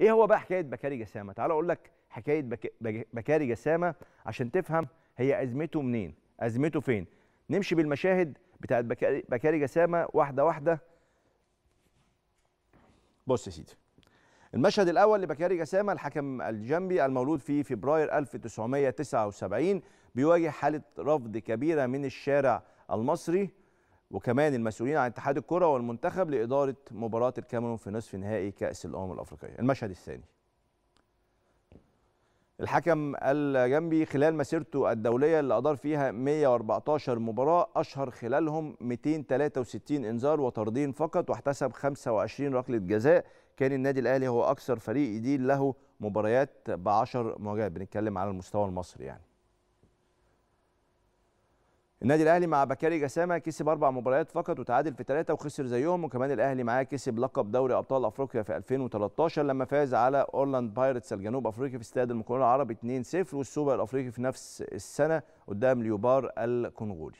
ايه هو بقى حكايه بكاري جسامه تعال اقول لك حكايه بك... بكاري جسامه عشان تفهم هي ازمته منين ازمته فين نمشي بالمشاهد بتاعت بكاري, بكاري جسامه واحده واحده بص يا سيدي المشهد الاول لبكاري جسامه الحكم الجنبي المولود في فبراير 1979 بيواجه حاله رفض كبيره من الشارع المصري وكمان المسؤولين عن اتحاد الكره والمنتخب لاداره مباراه الكاميرون في نصف نهائي كاس الامم الافريقيه المشهد الثاني الحكم الجنبي خلال مسيرته الدوليه اللي ادار فيها 114 مباراه اشهر خلالهم 263 انذار وطردين فقط واحتسب 25 ركله جزاء كان النادي الاهلي هو اكثر فريق يدين له مباريات ب 10 مواجهات بنتكلم على المستوى المصري يعني النادي الاهلي مع بكاري جسامه كسب اربع مباريات فقط وتعادل في ثلاثه وخسر زيهم وكمان الاهلي معاه كسب لقب دوري ابطال افريقيا في 2013 لما فاز على اورلاند بايرتس الجنوب افريقي في استاد المقاولون العربي 2-0 والسوبر الافريقي في نفس السنه قدام ليوبار الكونغولي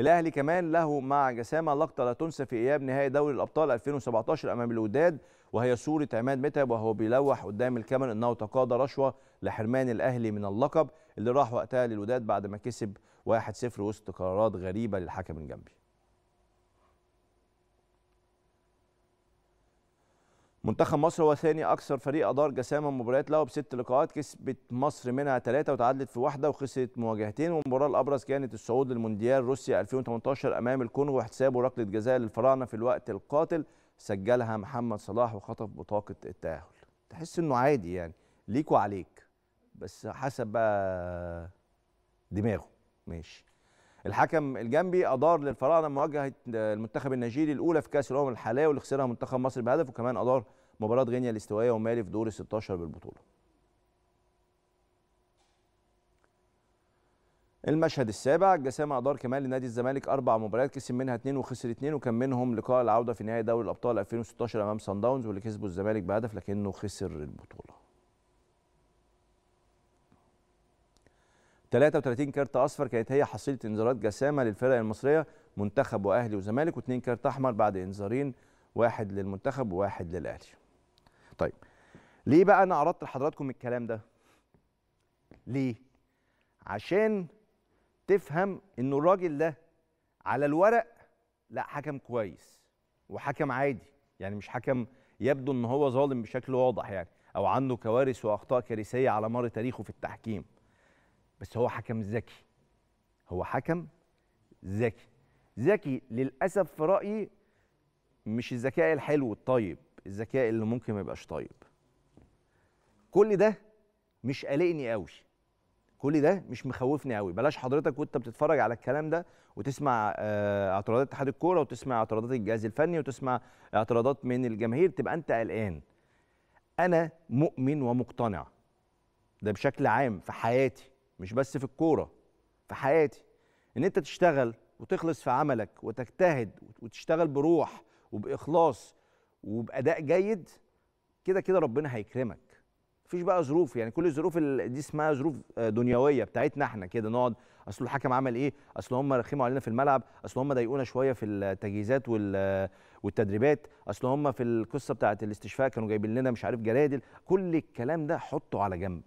الاهلي كمان له مع جسامه لقطه لا تنسى في اياب نهائي دوري الابطال 2017 امام الوداد وهي صوره عماد متعب وهو بيلوح قدام الكاميرا انه تقاضى رشوه لحرمان الاهلي من اللقب اللي راح وقتها للوداد بعد ما كسب 1-0 وسط قرارات غريبه للحكم الجنبي منتخب مصر هو ثاني اكثر فريق ادار جسامه مباريات له بست لقاءات كسبت مصر منها ثلاثه وتعادلت في واحده وخسرت مواجهتين والمباراه الابرز كانت الصعود للمونديال روسيا 2018 امام الكونغو واحتسابه ركله جزاء للفراعنه في الوقت القاتل سجلها محمد صلاح وخطف بطاقه التاهل تحس انه عادي يعني ليك وعليك بس حسب بقى دماغه ماشي الحكم الجنبي أدار للفراعنة مواجهة المنتخب النيجيري الأولى في كأس الأمم الحالية واللي خسرها منتخب مصر بهدف وكمان أدار مباراة غينيا الاستوائية ومالي في دور ال 16 بالبطولة. المشهد السابع الجسامة أدار كمان لنادي الزمالك أربع مباريات كسب منها اثنين وخسر اثنين وكان منهم لقاء العودة في نهائي دوري الأبطال 2016 أمام سان داونز واللي كسبه الزمالك بهدف لكنه خسر البطولة. 33 كارت اصفر كانت هي حصيله انذارات جسامه للفرق المصريه منتخب واهلي وزمالك واثنين كارت احمر بعد انذارين واحد للمنتخب وواحد للاهلي. طيب ليه بقى انا عرضت لحضراتكم الكلام ده؟ ليه؟ عشان تفهم ان الراجل ده على الورق لا حكم كويس وحكم عادي يعني مش حكم يبدو ان هو ظالم بشكل واضح يعني او عنده كوارث واخطاء كارثيه على مر تاريخه في التحكيم بس هو حكم ذكي هو حكم ذكي ذكي للاسف في رايي مش الذكاء الحلو الطيب الذكاء اللي ممكن ما يبقاش طيب كل ده مش قلقني قوي كل ده مش مخوفني قوي بلاش حضرتك وانت بتتفرج على الكلام ده وتسمع آه، اعتراضات اتحاد الكوره وتسمع اعتراضات الجهاز الفني وتسمع اعتراضات من الجماهير تبقى انت قلقان انا مؤمن ومقتنع ده بشكل عام في حياتي مش بس في الكوره في حياتي ان انت تشتغل وتخلص في عملك وتجتهد وتشتغل بروح وباخلاص وباداء جيد كده كده ربنا هيكرمك مفيش بقى ظروف يعني كل الظروف دي اسمها ظروف آه، دنيويه بتاعتنا احنا كده نقعد اصل الحكم عمل ايه اصل هم رخموا علينا في الملعب اصل هم ضايقونا شويه في التجهيزات والتدريبات اصل هم في القصه بتاعه الاستشفاء كانوا جايبين لنا مش عارف جرادل كل الكلام ده حطه على جنب